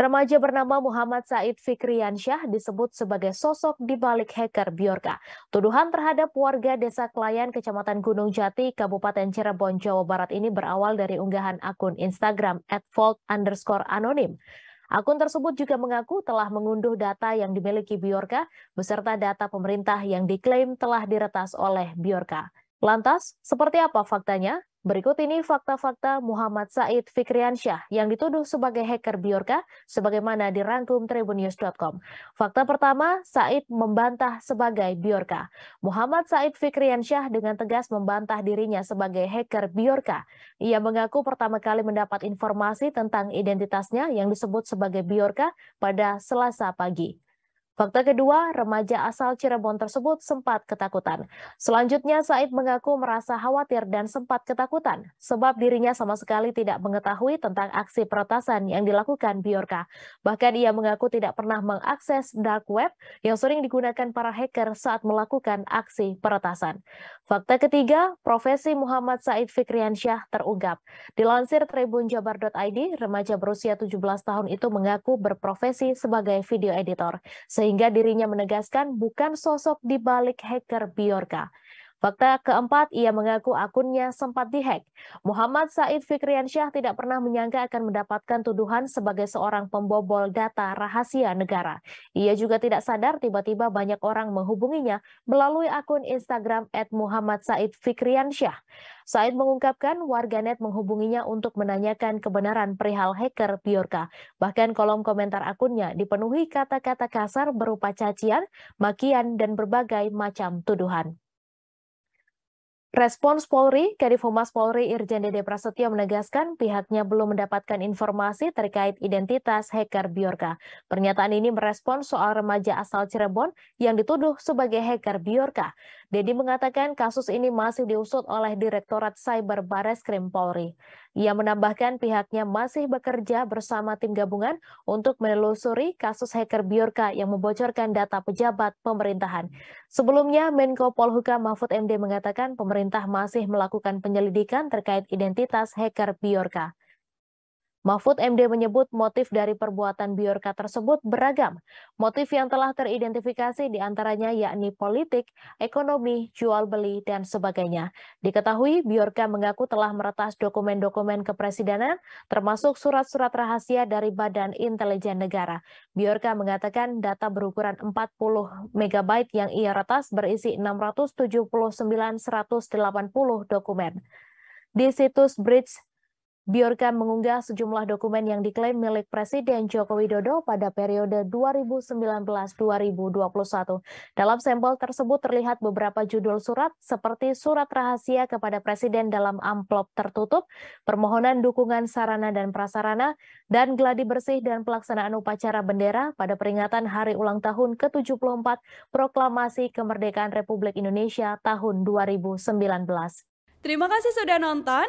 Remaja bernama Muhammad Said Fikriansyah disebut sebagai sosok di balik hacker Biorka. Tuduhan terhadap warga Desa Klayan, Kecamatan Gunung Jati, Kabupaten Cirebon, Jawa Barat ini berawal dari unggahan akun Instagram @fault underscore anonim. Akun tersebut juga mengaku telah mengunduh data yang dimiliki Biorka beserta data pemerintah yang diklaim telah diretas oleh Biorka. Lantas, seperti apa faktanya? Berikut ini fakta-fakta Muhammad Said Fikriansyah yang dituduh sebagai hacker Biorka sebagaimana dirangkum tribunnews.com. Fakta pertama, Said membantah sebagai Biorka. Muhammad Said Fikriansyah dengan tegas membantah dirinya sebagai hacker Biorka. Ia mengaku pertama kali mendapat informasi tentang identitasnya yang disebut sebagai Biorka pada Selasa pagi. Fakta kedua, remaja asal Cirebon tersebut sempat ketakutan. Selanjutnya, Said mengaku merasa khawatir dan sempat ketakutan, sebab dirinya sama sekali tidak mengetahui tentang aksi peretasan yang dilakukan Biorka. Bahkan ia mengaku tidak pernah mengakses dark web yang sering digunakan para hacker saat melakukan aksi peretasan. Fakta ketiga, profesi Muhammad Said Fikriansyah terungkap. Dilansir Tribunjabar.id, remaja berusia 17 tahun itu mengaku berprofesi sebagai video editor. Sehingga sehingga dirinya menegaskan bukan sosok di balik hacker Biorka. Fakta keempat, ia mengaku akunnya sempat dihack. Muhammad Said Fikriansyah tidak pernah menyangka akan mendapatkan tuduhan sebagai seorang pembobol data rahasia negara. Ia juga tidak sadar tiba-tiba banyak orang menghubunginya melalui akun Instagram @muhammad Said Fikriansyah. Said mengungkapkan warganet menghubunginya untuk menanyakan kebenaran perihal hacker Biorka. Bahkan kolom komentar akunnya dipenuhi kata-kata kasar berupa cacian, makian, dan berbagai macam tuduhan. Respons Polri, Kadif Humas Polri Irjen Dede Prasetyo menegaskan pihaknya belum mendapatkan informasi terkait identitas hacker Biorka. Pernyataan ini merespons soal remaja asal Cirebon yang dituduh sebagai hacker Biorka. Dedi mengatakan kasus ini masih diusut oleh Direktorat Cyber Bareskrim Polri. Ia menambahkan pihaknya masih bekerja bersama tim gabungan untuk menelusuri kasus hacker Biorka yang membocorkan data pejabat pemerintahan. Sebelumnya, Menko Polhukam Mahfud MD mengatakan pemerintah masih melakukan penyelidikan terkait identitas hacker Biorka. Mahfud MD menyebut motif dari perbuatan Biorka tersebut beragam. Motif yang telah teridentifikasi diantaranya yakni politik, ekonomi, jual-beli, dan sebagainya. Diketahui, Biorka mengaku telah meretas dokumen-dokumen kepresidenan, termasuk surat-surat rahasia dari Badan Intelijen Negara. Biorka mengatakan data berukuran 40 MB yang ia retas berisi 679.180 dokumen. Di situs Bridge Biorka mengunggah sejumlah dokumen yang diklaim milik Presiden Joko Widodo pada periode 2019-2021. Dalam sampel tersebut terlihat beberapa judul surat seperti surat rahasia kepada Presiden dalam amplop tertutup, permohonan dukungan sarana dan prasarana, dan geladi bersih dan pelaksanaan upacara bendera pada peringatan Hari Ulang Tahun ke-74 Proklamasi Kemerdekaan Republik Indonesia tahun 2019. Terima kasih sudah nonton.